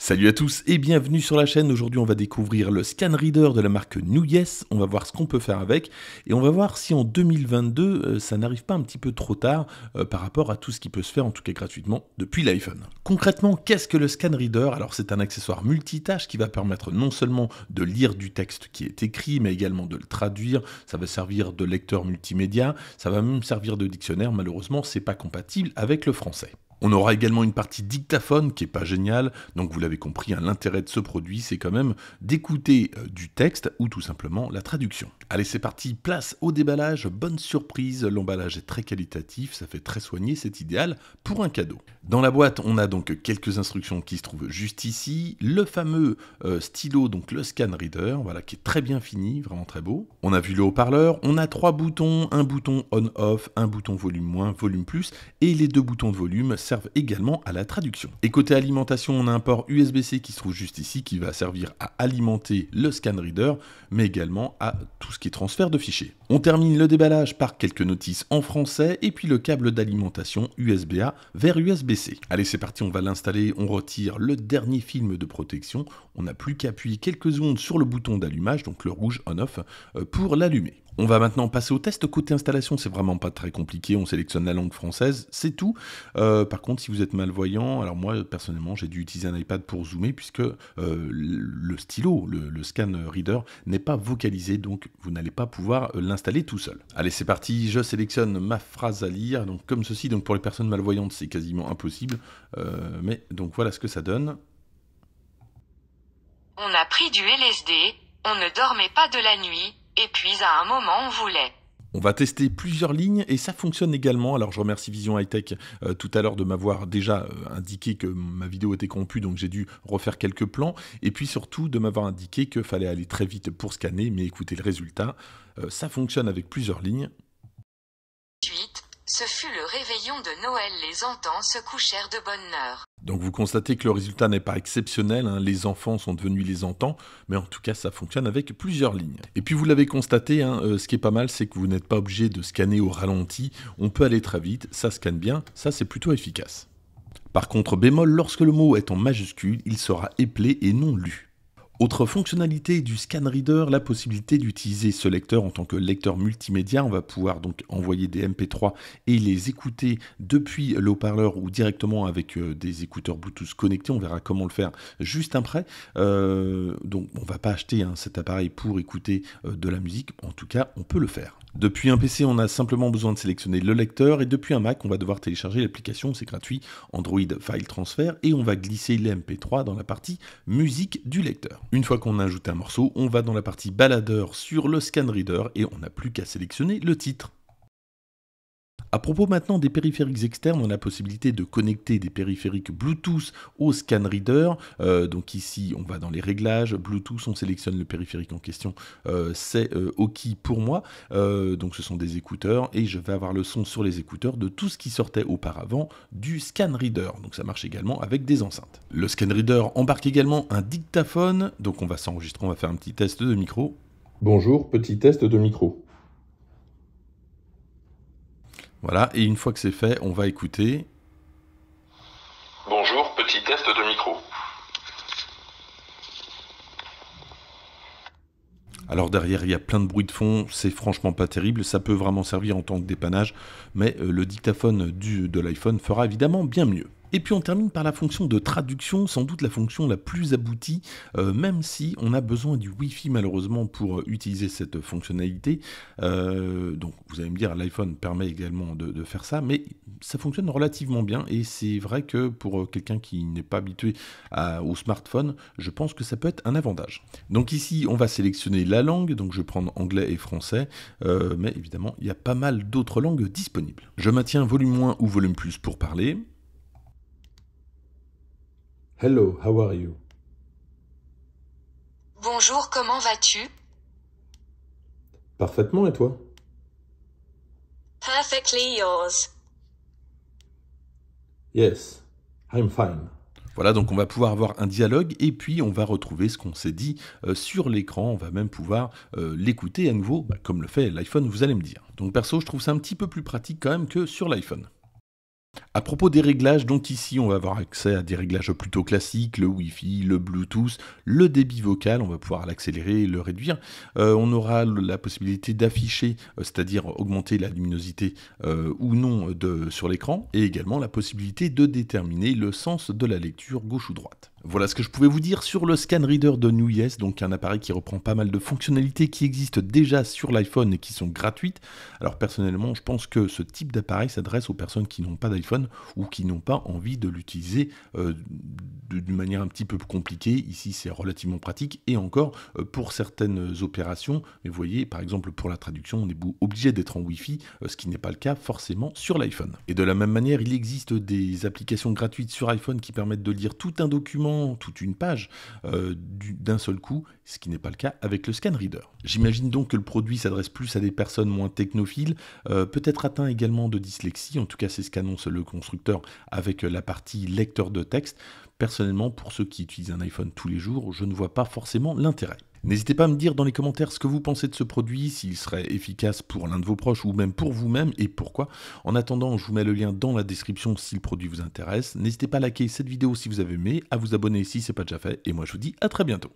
Salut à tous et bienvenue sur la chaîne. Aujourd'hui, on va découvrir le scan reader de la marque Nuyes. On va voir ce qu'on peut faire avec et on va voir si en 2022 euh, ça n'arrive pas un petit peu trop tard euh, par rapport à tout ce qui peut se faire en tout cas gratuitement depuis l'iPhone. Concrètement, qu'est-ce que le scan reader Alors, c'est un accessoire multitâche qui va permettre non seulement de lire du texte qui est écrit, mais également de le traduire. Ça va servir de lecteur multimédia, ça va même servir de dictionnaire. Malheureusement, c'est pas compatible avec le français. On aura également une partie dictaphone qui n'est pas géniale, donc vous l'avez compris, hein, l'intérêt de ce produit c'est quand même d'écouter euh, du texte ou tout simplement la traduction. Allez c'est parti, place au déballage, bonne surprise, l'emballage est très qualitatif, ça fait très soigné, c'est idéal pour un cadeau. Dans la boîte on a donc quelques instructions qui se trouvent juste ici, le fameux euh, stylo, donc le scan reader, voilà, qui est très bien fini, vraiment très beau. On a vu le haut-parleur, on a trois boutons, un bouton on-off, un bouton volume moins, volume plus, et les deux boutons de volume, servent également à la traduction. Et côté alimentation, on a un port USB-C qui se trouve juste ici, qui va servir à alimenter le scan reader, mais également à tout ce qui est transfert de fichiers. On termine le déballage par quelques notices en français, et puis le câble d'alimentation USB-A vers USB-C. Allez, c'est parti, on va l'installer, on retire le dernier film de protection, on n'a plus qu'à appuyer quelques secondes sur le bouton d'allumage, donc le rouge on-off, euh, pour l'allumer. On va maintenant passer au test côté installation, c'est vraiment pas très compliqué, on sélectionne la langue française, c'est tout. Euh, par contre, si vous êtes malvoyant, alors moi personnellement j'ai dû utiliser un iPad pour zoomer puisque euh, le stylo, le, scan reader n'est pas vocalisé, donc vous n'allez pas pouvoir euh, l'installer tout seul. Allez, c'est parti, je sélectionne ma phrase à lire, donc comme ceci, donc pour les personnes malvoyantes c'est quasiment impossible, mais donc voilà ce que ça donne. On a pris du LSD, on ne dormait pas de la nuit, et puis à un moment, on voulait. On va tester plusieurs lignes et ça fonctionne également. Alors je remercie Vision High Tech euh, tout à l'heure de m'avoir déjà euh, indiqué que ma vidéo était corrompue, donc j'ai dû refaire quelques plans. Et puis surtout de m'avoir indiqué qu'il fallait aller très vite pour scanner, mais écoutez le résultat. Euh, ça fonctionne avec plusieurs lignes. Ce fut le réveillon de Noël. Les enfants se couchèrent de bonne heure. Donc vous constatez que le résultat n'est pas exceptionnel, hein. les enfants sont devenus les enfants, mais en tout cas ça fonctionne avec plusieurs lignes. Et puis vous l'avez constaté, hein, euh, ce qui est pas mal c'est que vous n'êtes pas obligé de scanner au ralenti, on peut aller très vite, ça scanne bien, ça c'est plutôt efficace. Par contre bémol, lorsque le mot est en majuscule, il sera éplé et non lu. Autre fonctionnalité du scan reader, la possibilité d'utiliser ce lecteur en tant que lecteur multimédia. On va pouvoir donc envoyer des MP3 et les écouter depuis le haut-parleur ou directement avec euh, des écouteurs Bluetooth connectés. On verra comment le faire juste après. Euh, donc on ne va pas acheter hein, cet appareil pour écouter euh, de la musique. En tout cas, on peut le faire. Depuis un PC, on a simplement besoin de sélectionner le lecteur et depuis un Mac, on va devoir télécharger l'application. C'est gratuit, Android File Transfer et on va glisser les MP3 dans la partie musique du lecteur. Une fois qu'on a ajouté un morceau, on va dans la partie baladeur sur le scan reader et on n'a plus qu'à sélectionner le titre. À propos maintenant des périphériques externes, on a la possibilité de connecter des périphériques Bluetooth au scan reader. Euh, donc ici, on va dans les réglages Bluetooth, on sélectionne le périphérique en question. Euh, c'est euh, OK pour moi. donc ce sont des écouteurs et je vais avoir le son sur les écouteurs de tout ce qui sortait auparavant du scan reader. Donc ça marche également avec des enceintes. Le scan reader embarque également un dictaphone. Donc on va s'enregistrer, on va faire un petit test de micro. Bonjour, petit test de micro. Voilà, et une fois que c'est fait, on va écouter. Bonjour, petit test de micro. Alors derrière, il y a plein de bruit de fond, c'est franchement pas terrible, ça peut vraiment servir en tant que dépannage, mais euh, le dictaphone du, de l'iPhone fera évidemment bien mieux. Et puis on termine par la fonction de traduction, sans doute la fonction la plus aboutie, euh, même si on a besoin du Wi-Fi malheureusement pour euh, utiliser cette fonctionnalité. Euh, donc vous allez me dire, l'iPhone permet également de, faire ça, mais ça fonctionne relativement bien et c'est vrai que pour quelqu'un qui n'est pas habitué au smartphone, je pense que ça peut être un avantage. Donc ici on va sélectionner la langue, donc je vais prendre anglais et français, mais évidemment il y a pas mal d'autres langues disponibles. Je maintiens volume moins ou volume plus pour parler. Hello, how are you? Bonjour, comment vas-tu? Parfaitement, et toi? Perfectly yours. Yes, I'm fine. Voilà, donc on va pouvoir avoir un dialogue et puis on va retrouver ce qu'on s'est dit euh, sur l'écran. On va même pouvoir euh, l'écouter à nouveau, bah, comme le fait l'iPhone, vous allez me dire. Donc perso, je trouve ça un petit peu plus pratique quand même que sur l'iPhone. À propos des réglages, donc ici on va avoir accès à des réglages plutôt classiques, le Wi-Fi, le Bluetooth, le débit vocal, on va pouvoir l'accélérer et le réduire. Euh, on aura la possibilité d'afficher, euh, c'est-à-dire augmenter la luminosité euh, ou non de, sur l'écran, et également la possibilité de déterminer le sens de la lecture gauche ou droite. Voilà ce que je pouvais vous dire sur le Scan Reader de Yes, donc un appareil qui reprend pas mal de fonctionnalités qui existent déjà sur l'iPhone et qui sont gratuites. Alors personnellement, je pense que ce type d'appareil s'adresse aux personnes qui n'ont pas d'iPhone ou qui n'ont pas envie de l'utiliser euh, d'une manière un petit peu compliquée. Ici, c'est relativement pratique et encore euh, pour certaines opérations. Mais vous voyez, par exemple, pour la traduction, on est obligé d'être en Wi-Fi, euh, ce qui n'est pas le cas forcément sur l'iPhone. Et de la même manière, il existe des applications gratuites sur iPhone qui permettent de lire tout un document, toute une page d'un seul coup ce qui n'est pas le cas avec le scan reader. J'imagine donc que le produit s'adresse plus à des personnes moins technophiles, euh, peut-être atteint également de dyslexie, en tout cas c'est ce qu'annonce le constructeur avec euh, la partie lecteur de texte. Personnellement, pour ceux qui utilisent un iPhone tous les jours, je ne vois pas forcément l'intérêt. N'hésitez pas à me dire dans les commentaires ce que vous pensez de ce produit, s'il serait efficace pour l'un de vos proches ou même pour vous-même et pourquoi. En attendant, je vous mets le lien dans la description si le produit vous intéresse. N'hésitez pas à liker cette vidéo si vous avez aimé, à vous abonner si ce n'est pas déjà fait, et moi je vous dis à très bientôt.